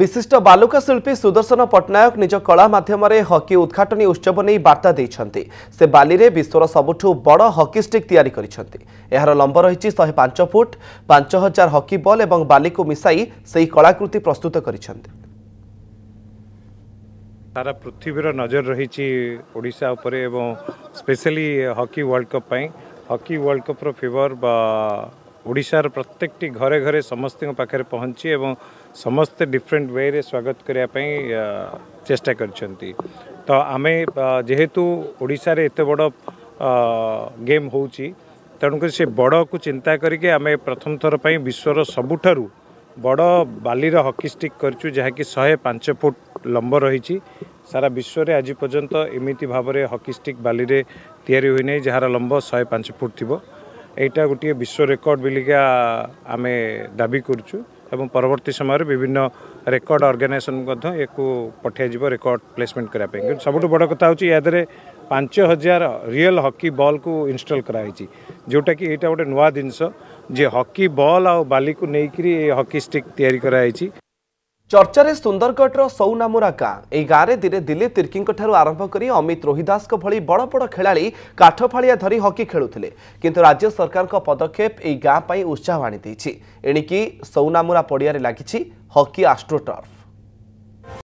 বিশিষ্ট বালুকা শিল্পী সুদর্শন পট্টনাক নিজ কলা মাধ্যমে হকি উদ্ঘাটনী উৎসব নিয়ে বার্তা দিয়েছেন সে বালিরে বিশ্বর সবুঠ বড় হকি স্টিক তৈরি করেছেন এর লম্ব রয়েছে শহে পাঁচ ফুট পাঁচ হাজার হকি বল এবং বালিকু মিশাই সেই কলাকৃতি প্রস্তুত করেছেন সারা পৃথিবীর নজর রয়েছে ওড়শা উপরে এবং specially hockey world cup hockey world কপর ফিভর বা ଓଡ଼ିଶାର ପ୍ରତ୍ୟେକଟି ଘରେ ଘରେ ସମସ୍ତଙ୍କ ପାଖରେ ପହଞ୍ଚି ଏବଂ ସମସ୍ତେ ଡିଫରେଣ୍ଟ ୱେରେ ସ୍ୱାଗତ କରିବା ପାଇଁ ଚେଷ୍ଟା କରିଛନ୍ତି ତ ଆମେ ଯେହେତୁ ଓଡ଼ିଶାରେ ଏତେ ବଡ଼ ଗେମ୍ ହେଉଛି ତେଣୁକରି ସେ ବଡ଼କୁ ଚିନ୍ତା କରିକି ଆମେ ପ୍ରଥମ ଥର ପାଇଁ ବିଶ୍ୱର ସବୁଠାରୁ ବଡ଼ ବାଲିର ହକି ଷ୍ଟିକ୍ କରିଛୁ ଯାହାକି ଶହେ ପାଞ୍ଚ ଫୁଟ ଲମ୍ବ ରହିଛି ସାରା ବିଶ୍ୱରେ ଆଜି ପର୍ଯ୍ୟନ୍ତ ଏମିତି ଭାବରେ ହକି ଷ୍ଟିକ୍ ବାଲିରେ ତିଆରି ହୋଇନାହିଁ ଯାହାର ଲମ୍ବ ଶହେ ପାଞ୍ଚ ଫୁଟ ଥିବ एटा गोटि विश्व रेकर्ड बिलिका आमे दाबी गर्छु एवं पर्वती समय विभिन्न रेकर्ड अर्गानजेसन या पठाइयो रेकर्ड प्लेसमेन्ट सबुठु बड कथा यहाँ पाँच हजार रियल हकि बल कु इन्स्टल गराहित जोटाकि एउटा गोटो नयाँ जिस जकी बल आउ बालि हकि स्टिक तिरिरहे ଚର୍ଚ୍ଚାରେ ସୁନ୍ଦରଗଡ଼ର ସୌନାମୁରା ଗାଁ ଏହି ଗାଁରେ ଦିନେ ଦିଲ୍ଲୀ ତିର୍କୀଙ୍କଠାରୁ ଆରମ୍ଭ କରି ଅମିତ ରୋହିଦାସଙ୍କ ଭଳି ବଡ଼ ବଡ଼ ଖେଳାଳି କାଠଫାଳିଆ ଧରି ହକି ଖେଳୁଥିଲେ କିନ୍ତୁ ରାଜ୍ୟ ସରକାରଙ୍କ ପଦକ୍ଷେପ ଏହି ଗାଁ ପାଇଁ ଉତ୍ସାହ ଆଣିଦେଇଛି ଏଣିକି ସୌନାମୁରା ପଡ଼ିଆରେ ଲାଗିଛି ହକି ଆଷ୍ଟ୍ରୋଟର୍ଫ